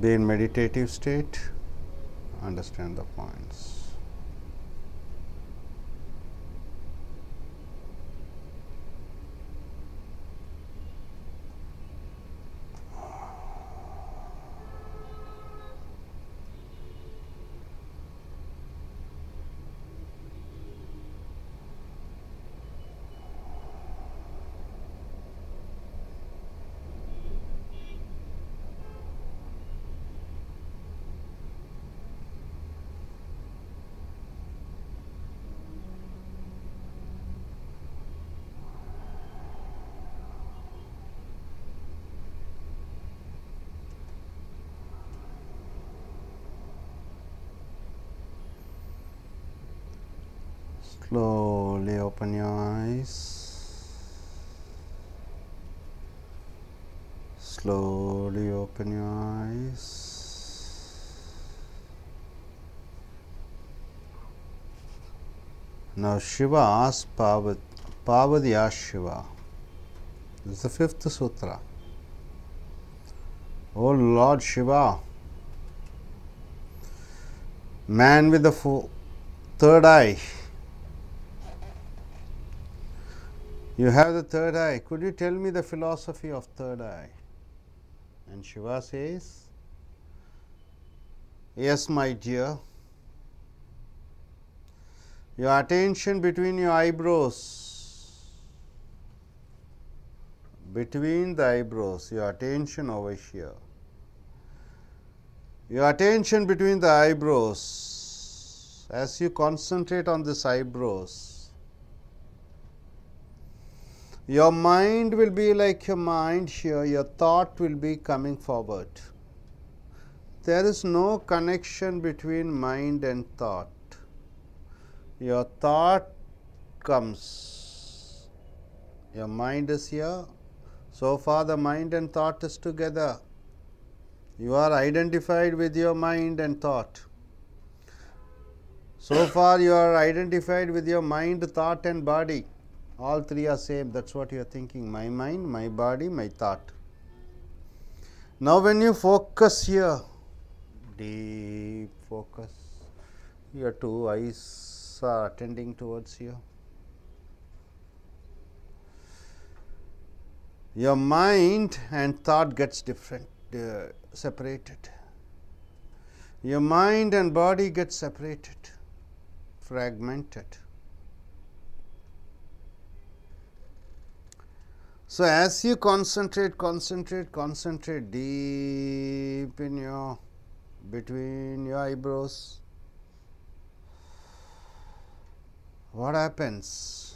be in meditative state understand the points open your eyes slowly open your eyes now Shiva asks Parvati, Parvati asks Shiva this is the fifth sutra O Lord Shiva man with the third eye You have the third eye. Could you tell me the philosophy of third eye? And Shiva says, Yes, my dear. Your attention between your eyebrows, between the eyebrows, your attention over here. Your attention between the eyebrows, as you concentrate on this eyebrows, your mind will be like your mind here, your thought will be coming forward. There is no connection between mind and thought. Your thought comes. Your mind is here. So far, the mind and thought is together. You are identified with your mind and thought. So far, you are identified with your mind, thought, and body all three are same that is what you are thinking my mind, my body, my thought. Now, when you focus here, deep focus, your two eyes are attending towards you. Your mind and thought gets different, uh, separated. Your mind and body get separated, fragmented So, as you concentrate, concentrate, concentrate deep in your between your eyebrows, what happens?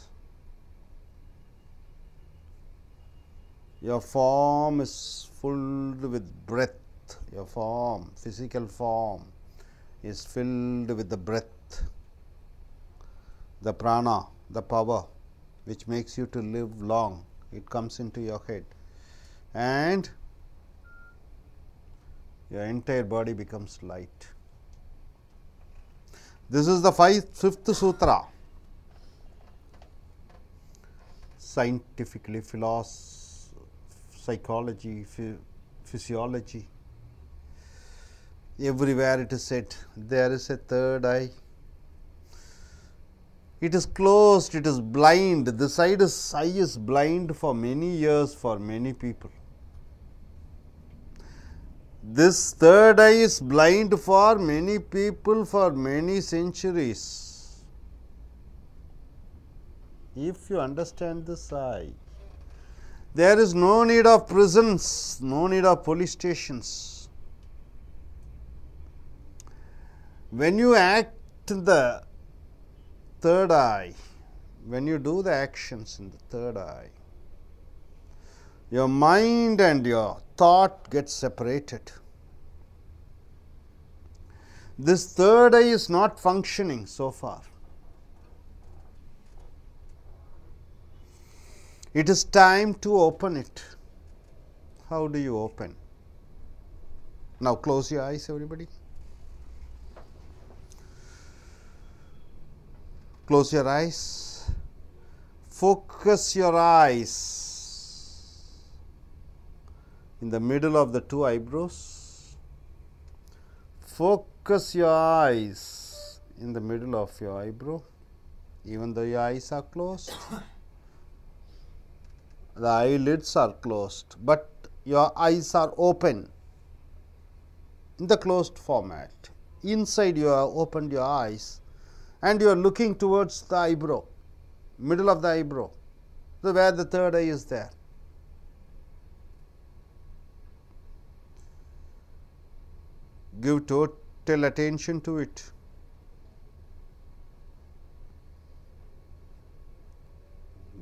Your form is filled with breath, your form, physical form is filled with the breath, the prana, the power which makes you to live long it comes into your head and your entire body becomes light. This is the five, fifth sutra, scientifically philosophy, psychology, physiology, everywhere it is said there is a third eye it is closed, it is blind. The side is, eye is blind for many years for many people. This third eye is blind for many people for many centuries. If you understand this eye, there is no need of prisons, no need of police stations. When you act the third eye, when you do the actions in the third eye, your mind and your thought get separated. This third eye is not functioning so far. It is time to open it. How do you open? Now close your eyes, everybody. Close your eyes. Focus your eyes in the middle of the two eyebrows. Focus your eyes in the middle of your eyebrow, even though your eyes are closed. the eyelids are closed, but your eyes are open in the closed format. Inside you have opened your eyes and you are looking towards the eyebrow, middle of the eyebrow, so where the third eye is there. Give total attention to it.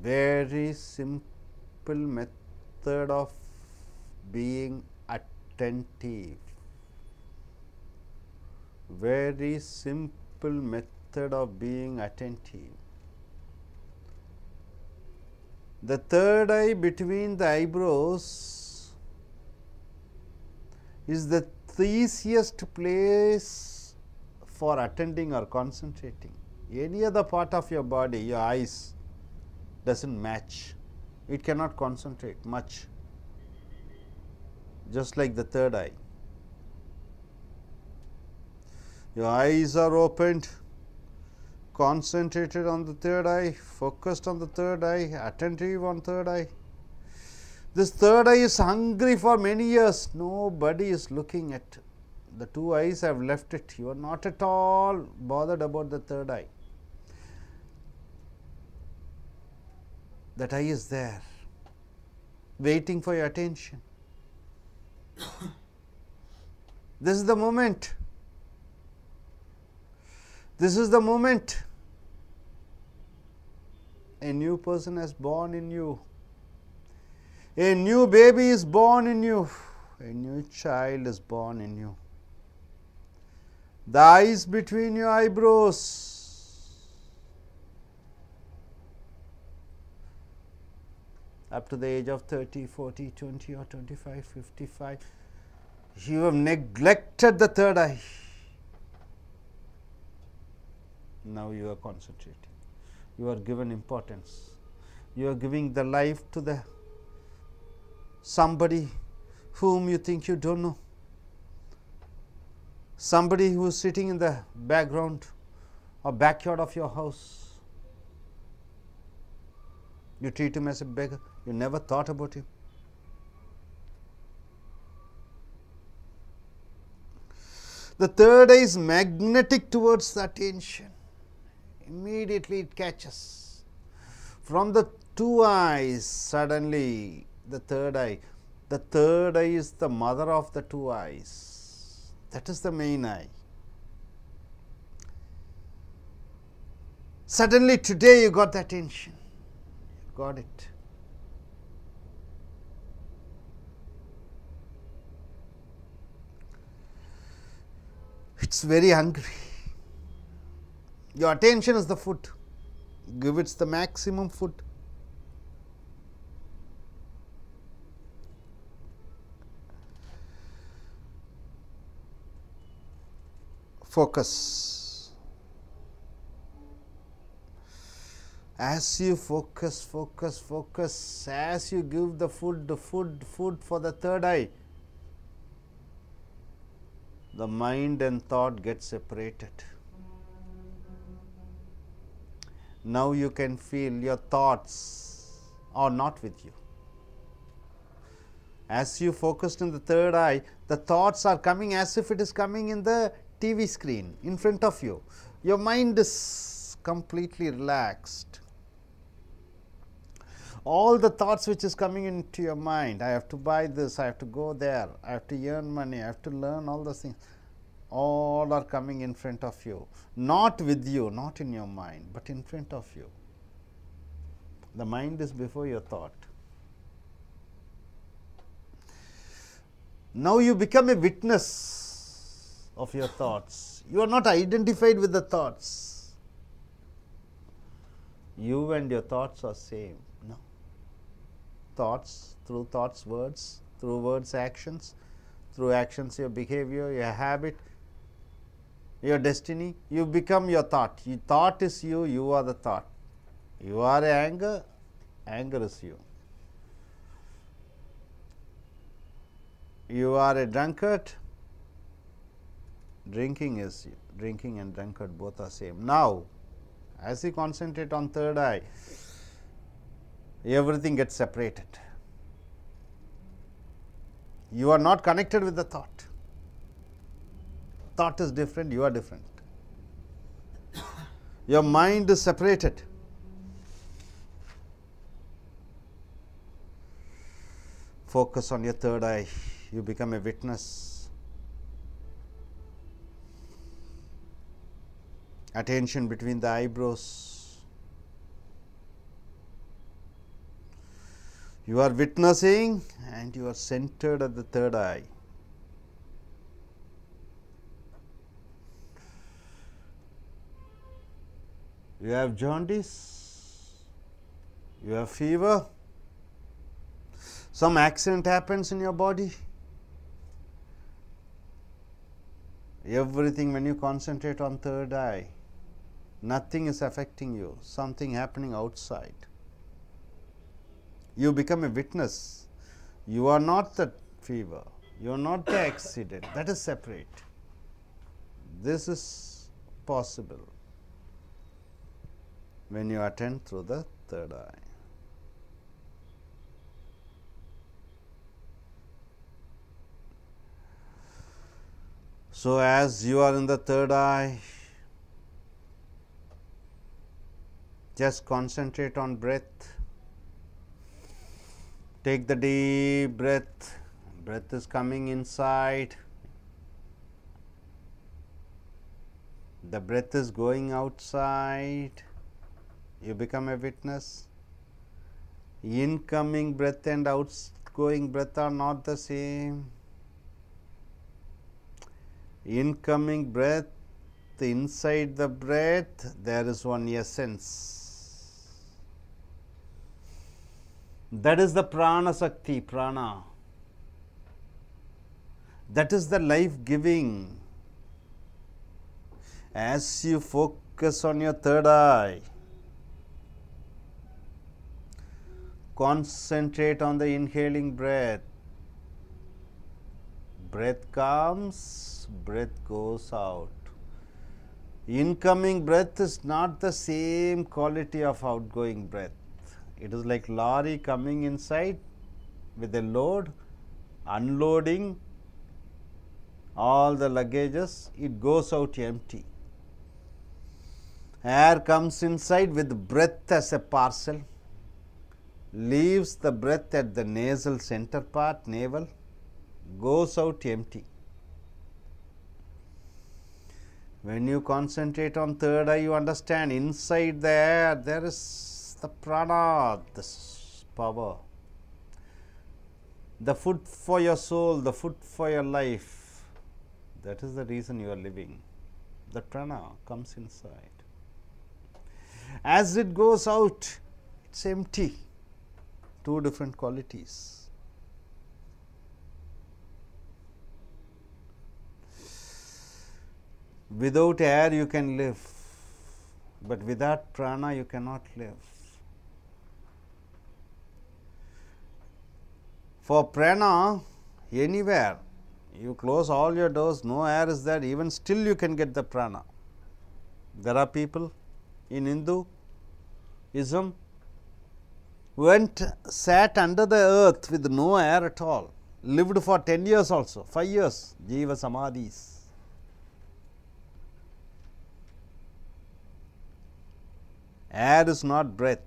Very simple method of being attentive. Very simple method instead of being attentive. The third eye between the eyebrows is the easiest place for attending or concentrating. Any other part of your body, your eyes does not match, it cannot concentrate much, just like the third eye. Your eyes are opened, concentrated on the third eye, focused on the third eye, attentive on third eye. This third eye is hungry for many years. Nobody is looking at the two eyes have left it. You are not at all bothered about the third eye. That eye is there, waiting for your attention. this is the moment. This is the moment a new person is born in you. A new baby is born in you. A new child is born in you. The eyes between your eyebrows. Up to the age of 30, 40, 20 or 25, 55, you have neglected the third eye. Now you are concentrating you are given importance. You are giving the life to the somebody whom you think you don't know, somebody who is sitting in the background or backyard of your house. You treat him as a beggar, you never thought about him. The third eye is magnetic towards the attention immediately it catches. From the two eyes, suddenly the third eye, the third eye is the mother of the two eyes, that is the main eye. Suddenly today you got the attention, you got it. It's very hungry your attention is the foot, give it the maximum foot. Focus. As you focus, focus, focus, as you give the food, the food, food for the third eye, the mind and thought get separated. Now, you can feel your thoughts are not with you. As you focused in the third eye, the thoughts are coming as if it is coming in the TV screen in front of you. Your mind is completely relaxed all the thoughts which is coming into your mind i have to buy this i have to go there i have to earn money i have to learn all those things all are coming in front of you, not with you, not in your mind, but in front of you. The mind is before your thought. Now you become a witness of your thoughts. You are not identified with the thoughts. You and your thoughts are same. No. Thoughts, through thoughts, words, through words, actions, through actions, your behavior, your habit, your destiny, you become your thought. Your thought is you, you are the thought. You are anger, anger is you. You are a drunkard, drinking is you. Drinking and drunkard both are same. Now, as you concentrate on third eye, everything gets separated. You are not connected with the thought thought is different, you are different. Your mind is separated. Focus on your third eye, you become a witness. Attention between the eyebrows. You are witnessing and you are centered at the third eye. you have jaundice, you have fever, some accident happens in your body. Everything when you concentrate on third eye, nothing is affecting you, something happening outside. You become a witness. You are not the fever, you are not the accident, that is separate. This is possible when you attend through the third eye. So, as you are in the third eye, just concentrate on breath. Take the deep breath, breath is coming inside, the breath is going outside you become a witness. Incoming breath and outgoing breath are not the same. Incoming breath, inside the breath, there is one essence. That is the prana sakti, prana. That is the life giving. As you focus on your third eye, concentrate on the inhaling breath. Breath comes, breath goes out. Incoming breath is not the same quality of outgoing breath. It is like lorry coming inside with a load, unloading all the luggages, it goes out empty. Air comes inside with breath as a parcel leaves the breath at the nasal center part, navel, goes out empty. When you concentrate on third eye, you understand inside there, there is the prana, the power, the food for your soul, the food for your life. That is the reason you are living. The prana comes inside. As it goes out, it's empty two different qualities. Without air you can live, but without prana you cannot live. For prana, anywhere you close all your doors, no air is there, even still you can get the prana. There are people in Hinduism went sat under the earth with no air at all, lived for 10 years also, 5 years, Jiva Samadhis. Air is not breath,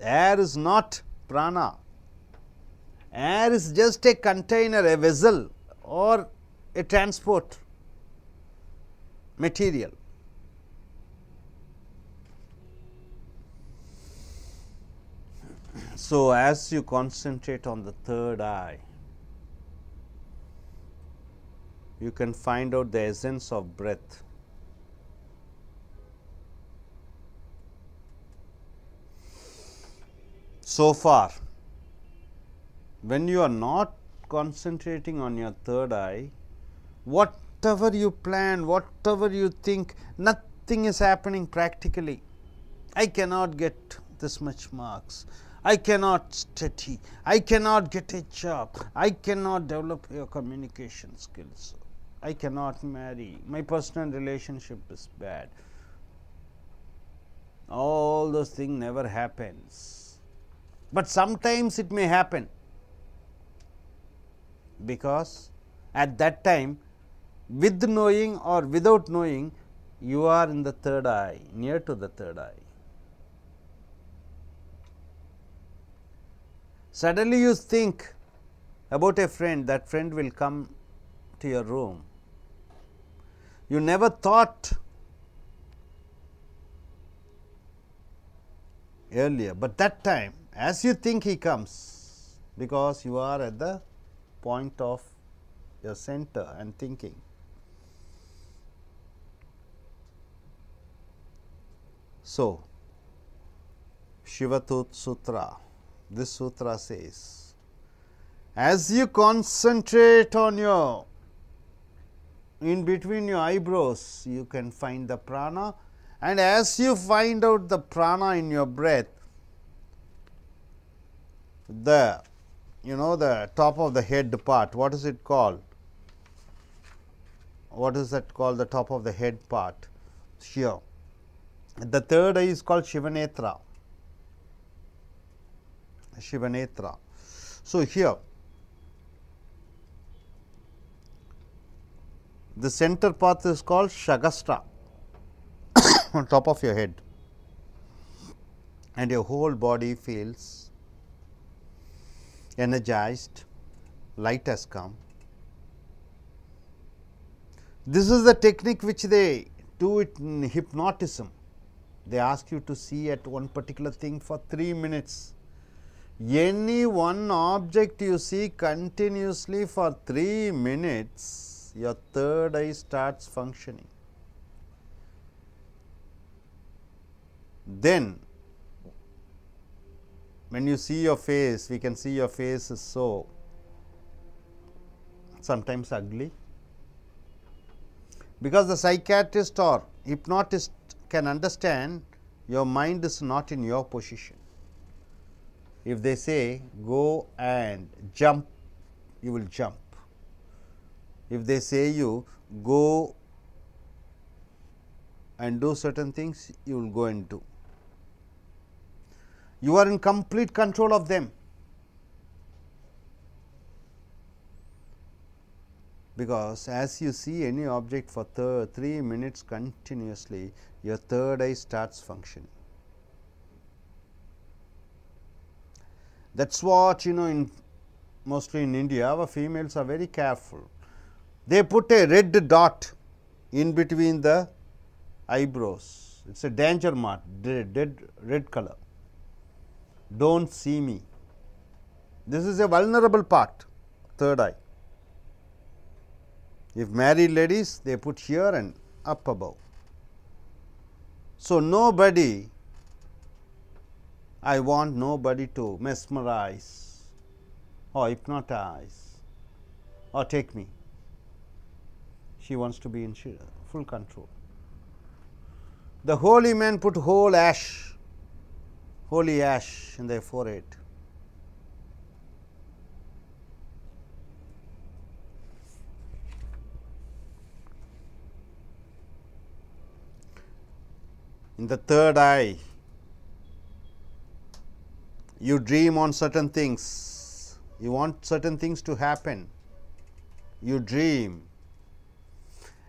air is not prana, air is just a container, a vessel or a transport material. So, as you concentrate on the third eye, you can find out the essence of breath. So far, when you are not concentrating on your third eye, whatever you plan, whatever you think, nothing is happening practically. I cannot get this much marks. I cannot study, I cannot get a job, I cannot develop your communication skills, I cannot marry, my personal relationship is bad. All those things never happens, but sometimes it may happen because at that time with knowing or without knowing you are in the third eye, near to the third eye. Suddenly you think about a friend, that friend will come to your room. You never thought earlier, but that time as you think he comes because you are at the point of your center and thinking. So, Shivatut Sutra this sutra says, as you concentrate on your in between your eyebrows, you can find the prana and as you find out the prana in your breath, the you know the top of the head part, what is it called? What is that called the top of the head part? Here. The third eye is called Shivanetra. Shivanetra. So, here the center path is called Shagasta on top of your head and your whole body feels energized, light has come. This is the technique which they do it in hypnotism. They ask you to see at one particular thing for 3 minutes any one object you see continuously for 3 minutes, your third eye starts functioning. Then, when you see your face, we can see your face is so sometimes ugly because the psychiatrist or hypnotist can understand your mind is not in your position if they say go and jump, you will jump. If they say you go and do certain things, you will go and do. You are in complete control of them. because as you see any object for three minutes continuously, your third eye starts functioning. That is what you know in mostly in India our females are very careful. They put a red dot in between the eyebrows. It is a danger mark, red, red, red color. Do not see me. This is a vulnerable part, third eye. If married ladies, they put here and up above. So, nobody I want nobody to mesmerize or hypnotize or take me. She wants to be in full control. The holy men put whole ash, holy ash in their forehead. In the third eye, you dream on certain things, you want certain things to happen, you dream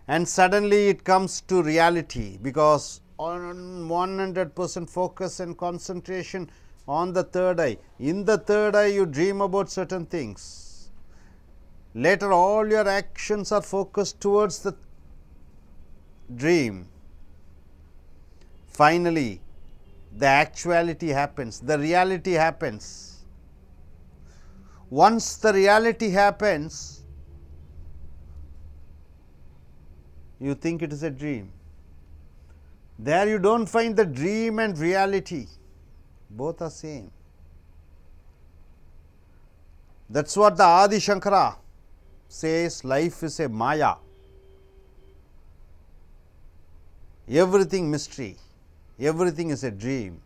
and suddenly it comes to reality because on 100 percent focus and concentration on the third eye. In the third eye you dream about certain things. Later all your actions are focused towards the dream. Finally, the actuality happens, the reality happens. Once the reality happens, you think it is a dream. There you do not find the dream and reality, both are same. That is what the Adi Shankara says life is a maya, everything mystery everything is a dream.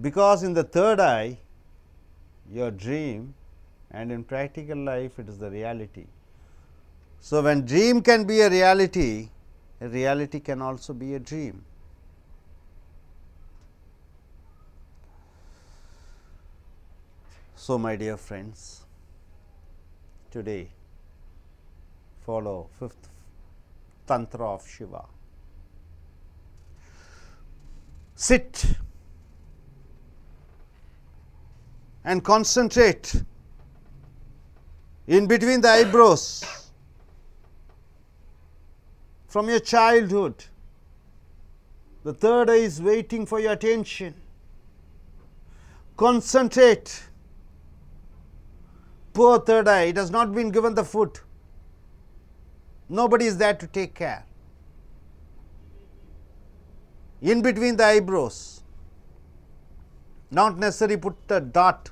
Because in the third eye, your dream and in practical life it is the reality. So, when dream can be a reality, a reality can also be a dream. So, my dear friends, today follow fifth tantra of Shiva sit and concentrate in between the eyebrows from your childhood. The third eye is waiting for your attention. Concentrate. Poor third eye, it has not been given the food. Nobody is there to take care in between the eyebrows, not necessary put the dot,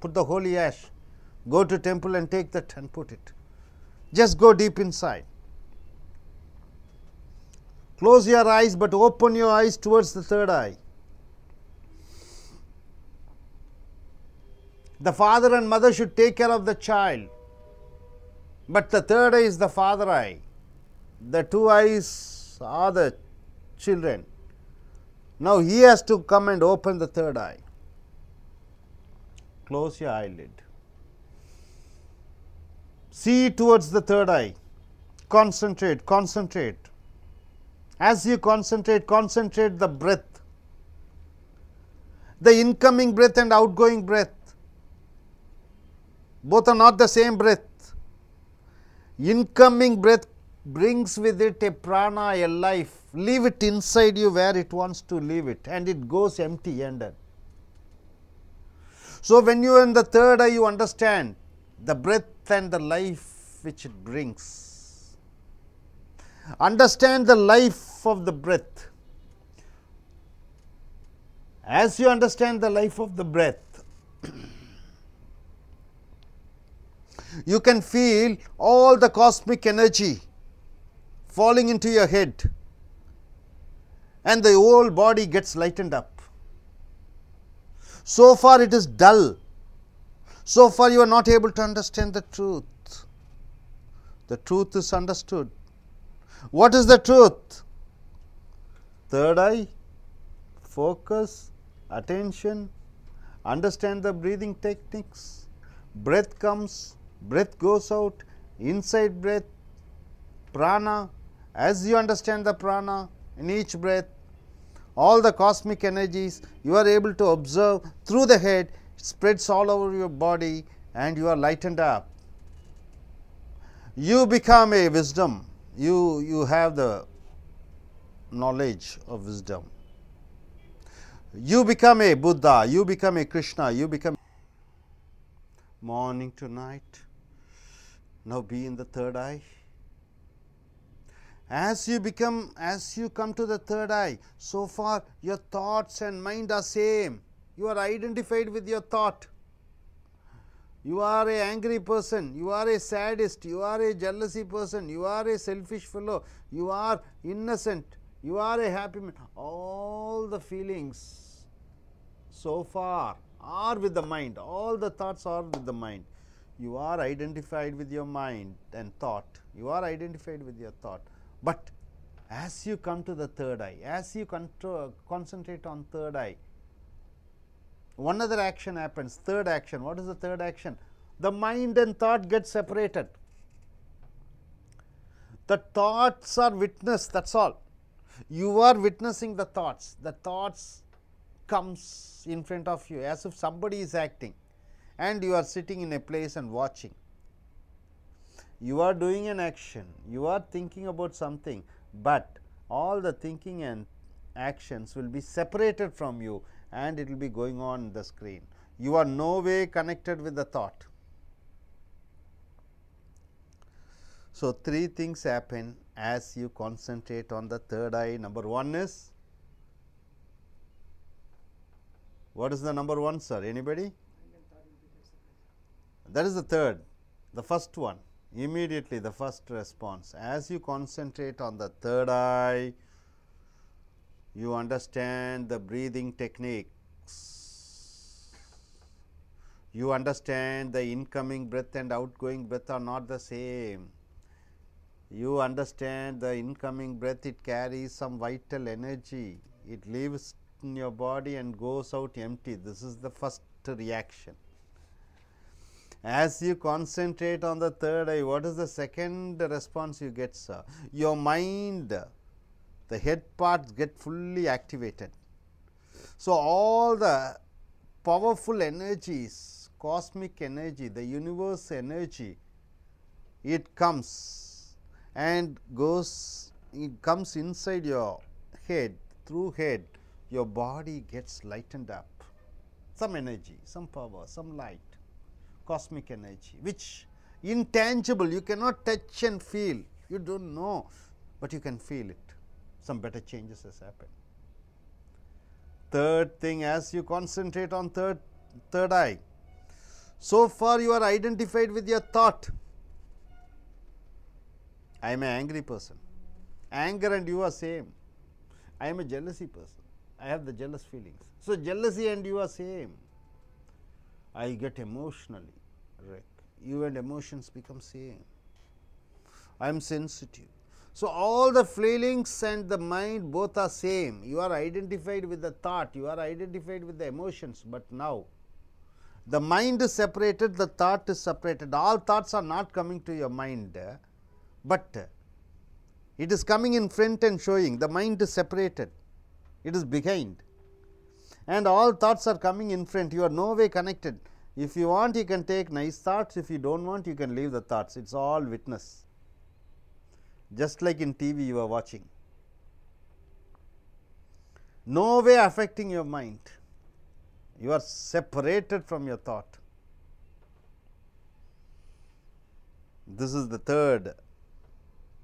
put the holy ash, go to temple and take that and put it. Just go deep inside. Close your eyes, but open your eyes towards the third eye. The father and mother should take care of the child, but the third eye is the father eye. The two eyes are the children. Now he has to come and open the third eye. Close your eyelid. See towards the third eye. Concentrate, concentrate. As you concentrate, concentrate the breath. The incoming breath and outgoing breath. Both are not the same breath. Incoming breath brings with it a prana, a life, leave it inside you where it wants to leave it and it goes empty handed. So, when you are in the third eye, you understand the breath and the life which it brings. Understand the life of the breath. As you understand the life of the breath, you can feel all the cosmic energy falling into your head and the whole body gets lightened up. So far it is dull. So far you are not able to understand the truth. The truth is understood. What is the truth? Third eye, focus, attention, understand the breathing techniques. Breath comes, breath goes out, inside breath, prana, as you understand the prana in each breath, all the cosmic energies you are able to observe through the head spreads all over your body and you are lightened up. You become a wisdom, you, you have the knowledge of wisdom. You become a Buddha, you become a Krishna, you become morning to night. Now be in the third eye. As you become, as you come to the third eye, so far your thoughts and mind are same. You are identified with your thought. You are a angry person, you are a sadist, you are a jealousy person, you are a selfish fellow, you are innocent, you are a happy man. All the feelings so far are with the mind, all the thoughts are with the mind. You are identified with your mind and thought. You are identified with your thought. But as you come to the third eye, as you control, concentrate on third eye, one other action happens, third action. What is the third action? The mind and thought get separated. The thoughts are witness. that is all. You are witnessing the thoughts. The thoughts comes in front of you as if somebody is acting and you are sitting in a place and watching you are doing an action, you are thinking about something, but all the thinking and actions will be separated from you and it will be going on the screen. You are no way connected with the thought. So, three things happen as you concentrate on the third eye. Number one is what is the number one, sir? Anybody? That is the third, the first one immediately the first response. As you concentrate on the third eye, you understand the breathing techniques, you understand the incoming breath and outgoing breath are not the same. You understand the incoming breath, it carries some vital energy, it leaves in your body and goes out empty. This is the first reaction. As you concentrate on the third eye, what is the second response you get, sir? Your mind, the head parts get fully activated. So, all the powerful energies, cosmic energy, the universe energy, it comes and goes, it comes inside your head, through head, your body gets lightened up. Some energy, some power, some light cosmic energy which intangible you cannot touch and feel you do not know, but you can feel it some better changes has happened. Third thing as you concentrate on third third eye so far you are identified with your thought I am an angry person anger and you are same I am a jealousy person I have the jealous feelings so jealousy and you are same I get emotionally you and emotions become same. I am sensitive. So, all the feelings and the mind both are same. You are identified with the thought, you are identified with the emotions, but now the mind is separated, the thought is separated. All thoughts are not coming to your mind, but it is coming in front and showing. The mind is separated, it is behind, and all thoughts are coming in front. You are no way connected. If you want, you can take nice thoughts. If you do not want, you can leave the thoughts. It is all witness. Just like in TV you are watching. No way affecting your mind. You are separated from your thought. This is the third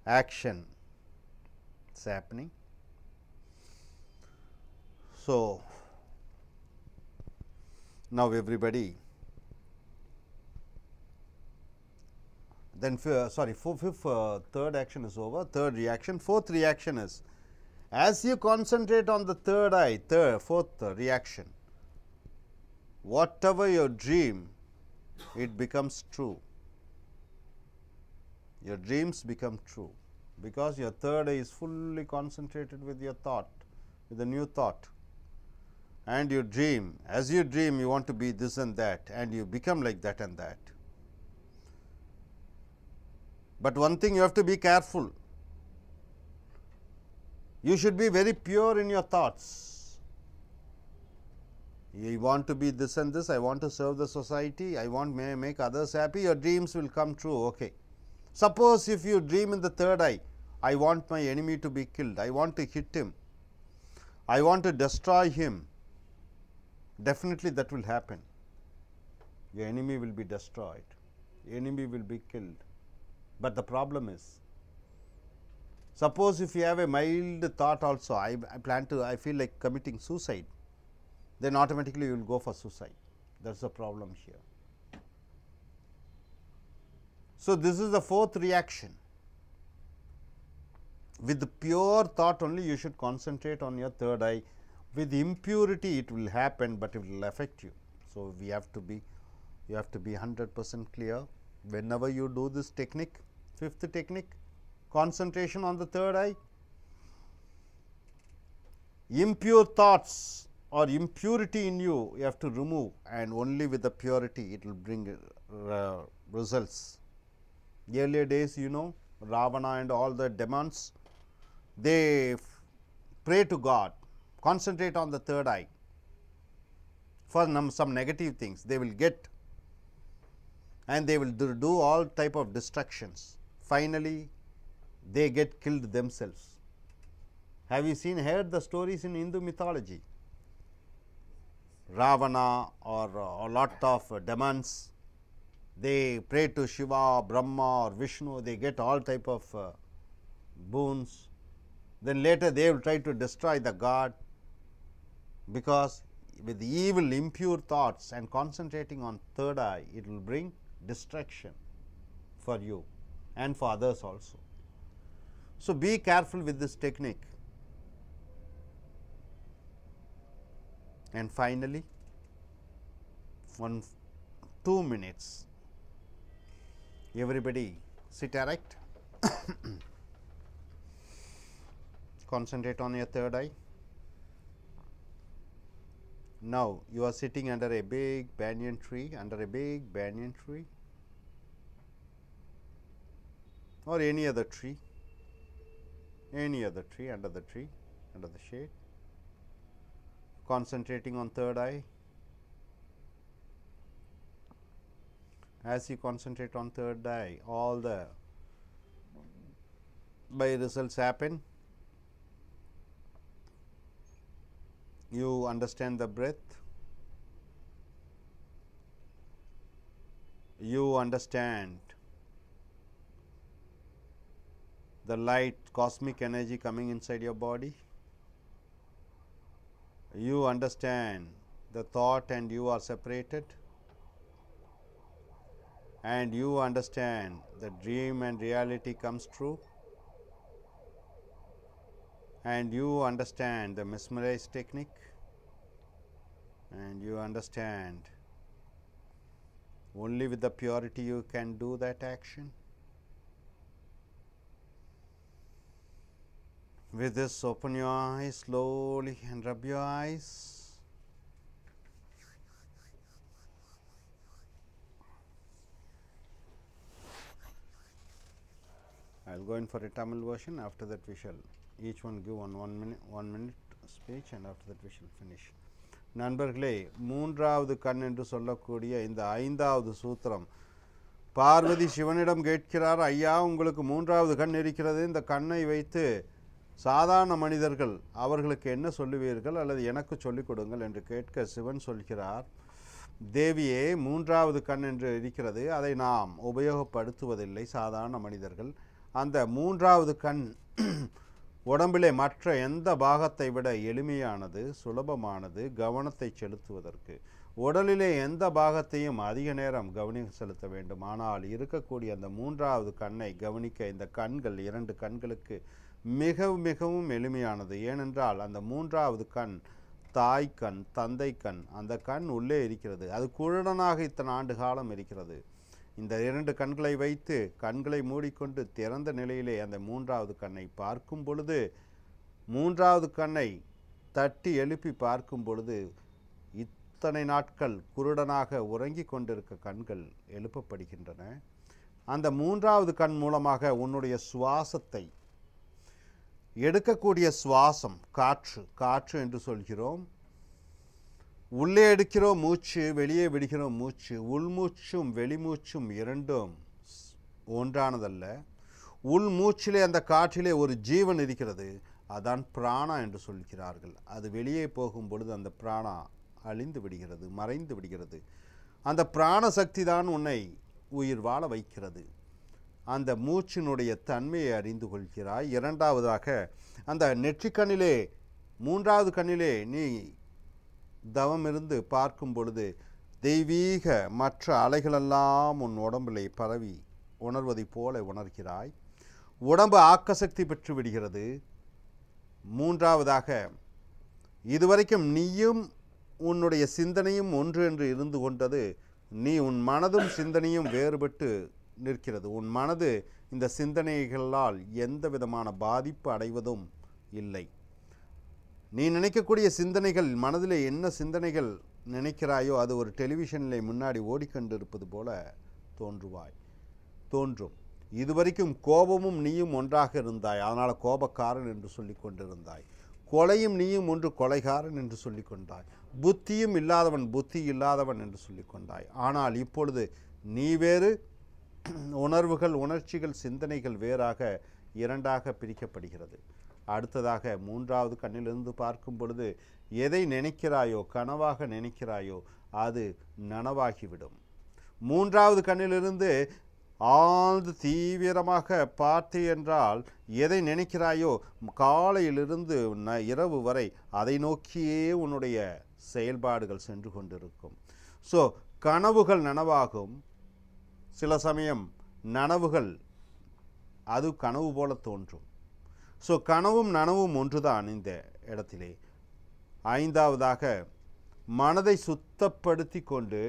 action. It is happening. So, now everybody then sorry four, fifth uh, third action is over third reaction fourth reaction is as you concentrate on the third eye third fourth reaction whatever your dream it becomes true your dreams become true because your third eye is fully concentrated with your thought with a new thought and you dream as you dream you want to be this and that and you become like that and that but one thing you have to be careful. You should be very pure in your thoughts. You want to be this and this, I want to serve the society, I want to make others happy, your dreams will come true, okay. Suppose if you dream in the third eye, I want my enemy to be killed, I want to hit him, I want to destroy him, definitely that will happen. Your enemy will be destroyed, your enemy will be killed. But the problem is, suppose if you have a mild thought also, I, I plan to, I feel like committing suicide, then automatically you will go for suicide. That is the problem here. So, this is the fourth reaction. With pure thought only, you should concentrate on your third eye. With impurity, it will happen, but it will affect you. So, we have to be, you have to be 100 percent clear whenever you do this technique. Fifth technique, concentration on the third eye. Impure thoughts or impurity in you, you have to remove and only with the purity it will bring uh, results. The earlier days, you know, Ravana and all the demons, they pray to God, concentrate on the third eye for some negative things. They will get and they will do, all type of destructions. Finally, they get killed themselves. Have you seen heard the stories in Hindu mythology? Ravana or a lot of demons, they pray to Shiva, Brahma or Vishnu, they get all type of uh, boons. Then later they will try to destroy the god because with evil impure thoughts and concentrating on third eye, it will bring distraction for you and for others also. So, be careful with this technique. And finally, one two minutes, everybody sit erect, concentrate on your third eye. Now, you are sitting under a big banyan tree, under a big banyan tree or any other tree, any other tree under the tree, under the shade, concentrating on third eye. As you concentrate on third eye, all the by results happen. You understand the breath, you understand the light cosmic energy coming inside your body. You understand the thought and you are separated and you understand the dream and reality comes true and you understand the mesmerized technique and you understand only with the purity you can do that action. With this, open your eyes slowly and rub your eyes. I will go in for a Tamil version. After that, we shall each one give one one minute one minute speech, and after that we shall finish. நண்பர்களே மூன்றாவது கண் என்று சொல்லக்கூடிய இந்த ஐந்தாவது சூத்திரம் பார்வதி சிவனிடம் கேட்கிறார் ஐயா உங்களுக்கு மூன்றாவது கண் இருக்கிறது இந்த கண்ணை வைத்து சாதாரண மனிதர்கள் அவர்களுக்கு என்ன சொல்லுவீர்கள் அல்லது எனக்கு சொல்லிக் கொடுங்கள் என்று கேட்க சிவன் சொல்கிறார் தேவியே மூன்றாவது கண் என்று இருக்கிறது அதை நாம் உபயோகப்படுத்துவதில்லை சாதாரண மனிதர்கள் அந்த மூன்றாவது கண் உடம்பிலே மற்ற எந்த பாகத்தை விட எளிமையானது சுலபமானது கவனத்தை செலுத்துவதற்கு உடலிலே எந்த பாகத்தையும் அதிக நேரம் கவனி செலுத்த வேண்டும் ஆனால் இருக்கக்கூடிய அந்த மூன்றாவது கண்ணை கவனிக்க இந்த கண்கள் இரண்டு கண்களுக்கு மிக மிகவும் எளிமையானது ஏனென்றால் அந்த மூன்றாவது கண் தாய் கண் தந்தை கண் அந்த கண் உள்ளே இருக்கிறது அது குருடனாக இத்தனை ஆண்டு காலம் இருக்கிறது இந்த இரண்டு கண்களை வைத்து கண்களை மூடிக்கொண்டு திறந்த நிலையிலே அந்த மூன்றாவது கண்ணை பார்க்கும் பொழுது மூன்றாவது கண்ணை தட்டி எழுப்பி பார்க்கும் பொழுது இத்தனை நாட்கள் குருடனாக உறங்கி கொண்டிருக்க கண்கள் எழுப்பப்படுகின்றன அந்த மூன்றாவது கண் மூலமாக உன்னுடைய சுவாசத்தை எடுக்கக்கூடிய சுவாசம் காற்று காற்று என்று சொல்கிறோம் உள்ளே எடுக்கிறோம் மூச்சு வெளியே விடுகிறோம் மூச்சு உள்மூச்சும் வெளிமூச்சும் இரண்டும் ஒன்றானதல்ல உள் மூச்சிலே அந்த காற்றிலே ஒரு ஜீவன் இருக்கிறது அதான் பிராணா என்று சொல்கிறார்கள் அது வெளியே போகும் பொழுது அந்த பிராணா அழிந்து விடுகிறது மறைந்து விடுகிறது அந்த பிராண சக்தி தான் உன்னை உயிர் வாழ வைக்கிறது அந்த மூச்சினுடைய தன்மையை அறிந்து கொள்கிறாய் இரண்டாவதாக அந்த நெற்றிக்கண்ணிலே மூன்றாவது கண்ணிலே நீ தவமிருந்து பார்க்கும் பொழுது தெய்வீக மற்ற அலைகளெல்லாம் உன் உடம்பிலே பரவி உணர்வதைப் போல உணர்கிறாய் உடம்பு ஆக்கசக்தி பெற்று விடுகிறது மூன்றாவதாக இதுவரைக்கும் நீயும் உன்னுடைய சிந்தனையும் ஒன்று என்று இருந்து கொண்டது நீ உன் மனதும் சிந்தனையும் வேறுபட்டு நிற்கிறது உன் மனது இந்த சிந்தனைகளால் எந்த விதமான பாதிப்பு அடைவதும் இல்லை நீ நினைக்கக்கூடிய சிந்தனைகள் மனதில் என்ன சிந்தனைகள் நினைக்கிறாயோ அது ஒரு டெலிவிஷனில் முன்னாடி ஓடிக்கொண்டிருப்பது போல தோன்றுவாய் தோன்றும் இதுவரைக்கும் கோபமும் நீயும் ஒன்றாக இருந்தாய் அதனால் கோபக்காரன் என்று சொல்லி கொண்டிருந்தாய் கொலையும் நீயும் ஒன்று கொலைகாரன் என்று சொல்லி கொண்டாய் புத்தியும் இல்லாதவன் புத்தி இல்லாதவன் என்று சொல்லி கொண்டாய் ஆனால் இப்பொழுது நீ வேறு உணர்வுகள் உணர்ச்சிகள் சிந்தனைகள் வேறாக இரண்டாக பிரிக்கப்படுகிறது அடுத்ததாக மூன்றாவது கண்ணிலிருந்து பார்க்கும் பொழுது எதை நினைக்கிறாயோ கனவாக நினைக்கிறாயோ அது நனவாகிவிடும் மூன்றாவது கண்ணிலிருந்து ஆழ்ந்து தீவிரமாக பார்த்து என்றால் எதை நினைக்கிறாயோ காலையிலிருந்து ந இரவு வரை அதை நோக்கியே உன்னுடைய செயல்பாடுகள் சென்று கொண்டிருக்கும் ஸோ கனவுகள் நனவாகும் சில சமயம் நனவுகள் அது கனவு போல தோன்றும் ஸோ கனவும் நனவும் ஒன்றுதான் இந்த இடத்திலே ஐந்தாவதாக மனதை சுத்தப்படுத்தி கொண்டு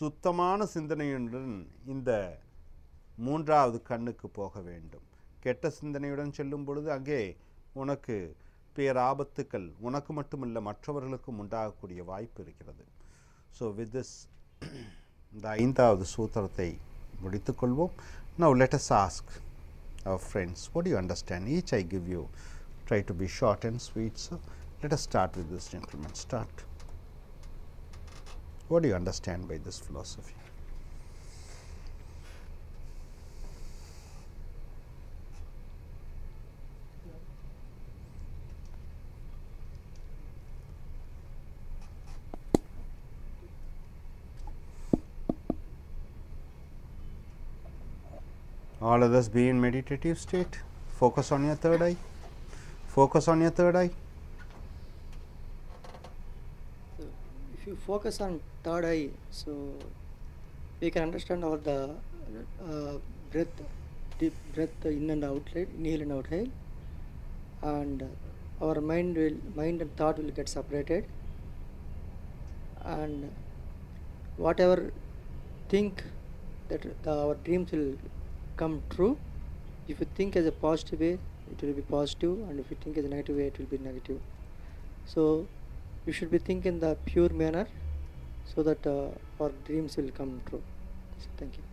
சுத்தமான சிந்தனையுடன் இந்த மூன்றாவது கண்ணுக்கு போக வேண்டும் கெட்ட சிந்தனையுடன் செல்லும் பொழுது அங்கே உனக்கு பேராபத்துக்கள் உனக்கு மட்டுமில்லை மற்றவர்களுக்கும் உண்டாகக்கூடிய வாய்ப்பு இருக்கிறது ஸோ வித் திஸ் இந்த ஐந்தாவது சூத்திரத்தை முடித்துக்கொள்வோம் now let us ask our friends what do you understand each I give you try to be short and sweet so let us start with this gentleman start what do you understand by this philosophy all others be in meditative state focus on your third eye focus on your third eye so if you focus on third eye so we can understand all the uh, breath deep breath in and out inhale and outhale and our mind will mind and thought will get separated and whatever think that the, our dreams will come true if you think as a positive way it will be positive and if you think as a negative way it will be negative so you should be thinking the pure manner so that uh, our dreams will come true so, thank you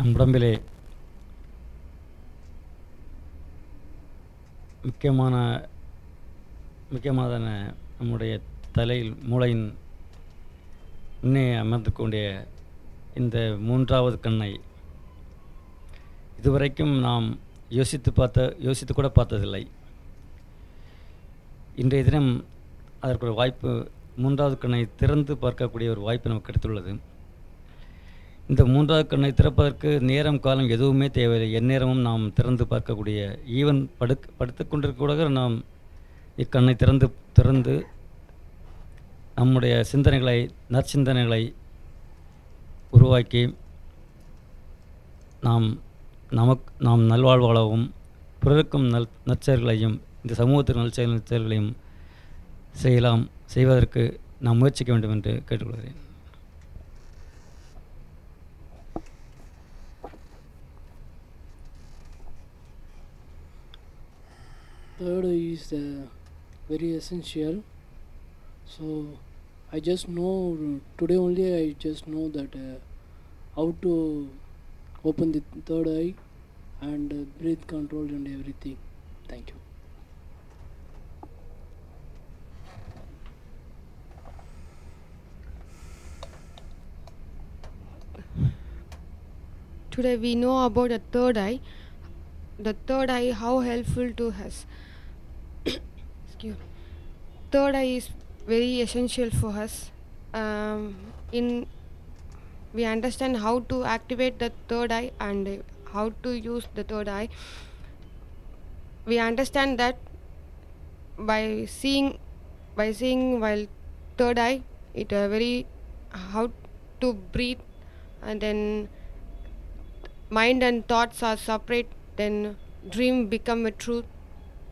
நம்மிடம்பிலே முக்கியமான முக்கியமான நம்முடைய தலையில் மூளையின் முன்னே அமர்ந்து கொண்டிய இந்த மூன்றாவது கண்ணை இதுவரைக்கும் நாம் யோசித்து பார்த்த யோசித்து கூட பார்த்ததில்லை இன்றைய தினம் அதற்கு ஒரு வாய்ப்பு மூன்றாவது கண்ணை திறந்து பார்க்கக்கூடிய ஒரு வாய்ப்பு நமக்கு கிடைத்துள்ளது இந்த மூன்றாவது கண்ணை திறப்பதற்கு நேரம் காலம் எதுவுமே தேவையில்லை எந்நேரமும் நாம் திறந்து பார்க்கக்கூடிய ஈவன் படுக் படுத்துக்கொண்டிருக்க கூட நாம் இக்கண்ணை திறந்து திறந்து நம்முடைய சிந்தனைகளை நற்சிந்தனைகளை உருவாக்கி நாம் நமக்கு நாம் நல்வாழ்வுகளாகவும் பிறருக்கும் நல் நற்செயல்களையும் இந்த சமூகத்திற்கு நற்செயல் நற்செயல்களையும் செய்யலாம் செய்வதற்கு நாம் முயற்சிக்க வேண்டும் என்று கேட்டுக்கொள்கிறேன் Third is the uh, very essential. So I just know today only I just know that uh, how to open the third eye and uh, breath control and everything. Thank you. Today we know about the third eye. The third eye how helpful to us. Excuse me. Third eye is very essential for us um, in we understand how to activate the third eye and how to use the third eye we understand that by seeing by seeing while third eye it uh, very how to breathe and then mind and thoughts are separate then dream become a truth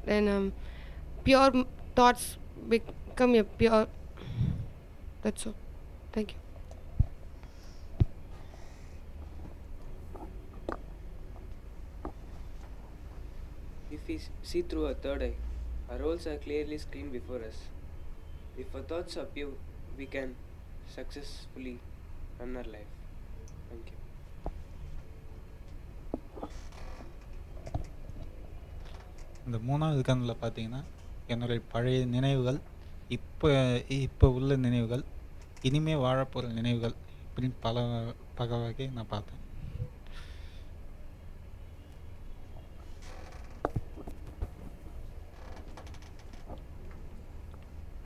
then um, pure thoughts become Come here, pure. That's all. Thank you. If we see through a third eye, our roles are clearly screened before us. If our thoughts are pure, we can successfully run our life. Thank you. இந்த மூணாவது கண்ணில் பார்த்தீங்கன்னா என்னுடைய பழைய நினைவுகள் இப்போ இப்போ உள்ள நினைவுகள் இனிமே வாழப்போகிற நினைவுகள் இப்படின்னு பல பக வகை நான் பார்த்தேன்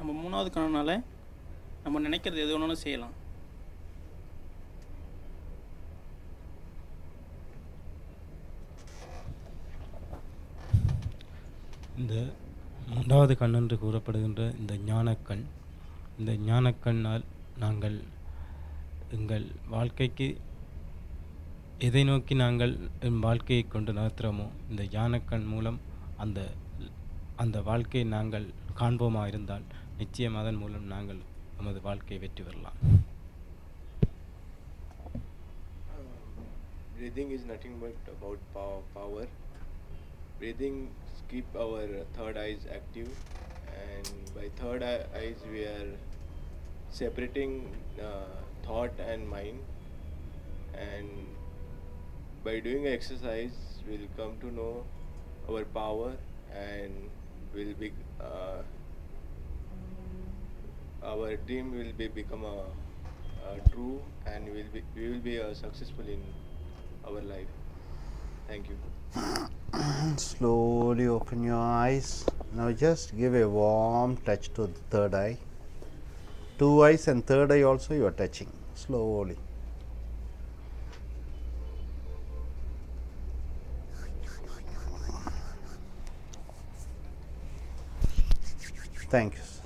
நம்ம மூணாவது கனவுனால நம்ம நினைக்கிறது எது வேணாலும் செய்யலாம் இந்த மூன்றாவது கண் என்று கூறப்படுகின்ற இந்த ஞானக்கண் இந்த ஞானக்கண்ணால் நாங்கள் எங்கள் வாழ்க்கைக்கு எதை நோக்கி நாங்கள் என் வாழ்க்கையை கொண்டு நகர்த்துகிறோமோ இந்த ஞானக்கண் மூலம் அந்த அந்த வாழ்க்கையை நாங்கள் காண்போமா இருந்தால் நிச்சயம் அதன் மூலம் நாங்கள் நமது வாழ்க்கையை வெற்றி பெறலாம் Breathing is nothing but about power. Breathing keep our third eyes active and by third eyes we are separating uh, thought and mind and by doing exercise we'll come to know our power and will be uh, our dream will be become a, a true and will be we will be uh, successful in our life thank you slowly open your eyes now just give a warm touch to the third eye two eyes and third eye also you are touching slowly thank you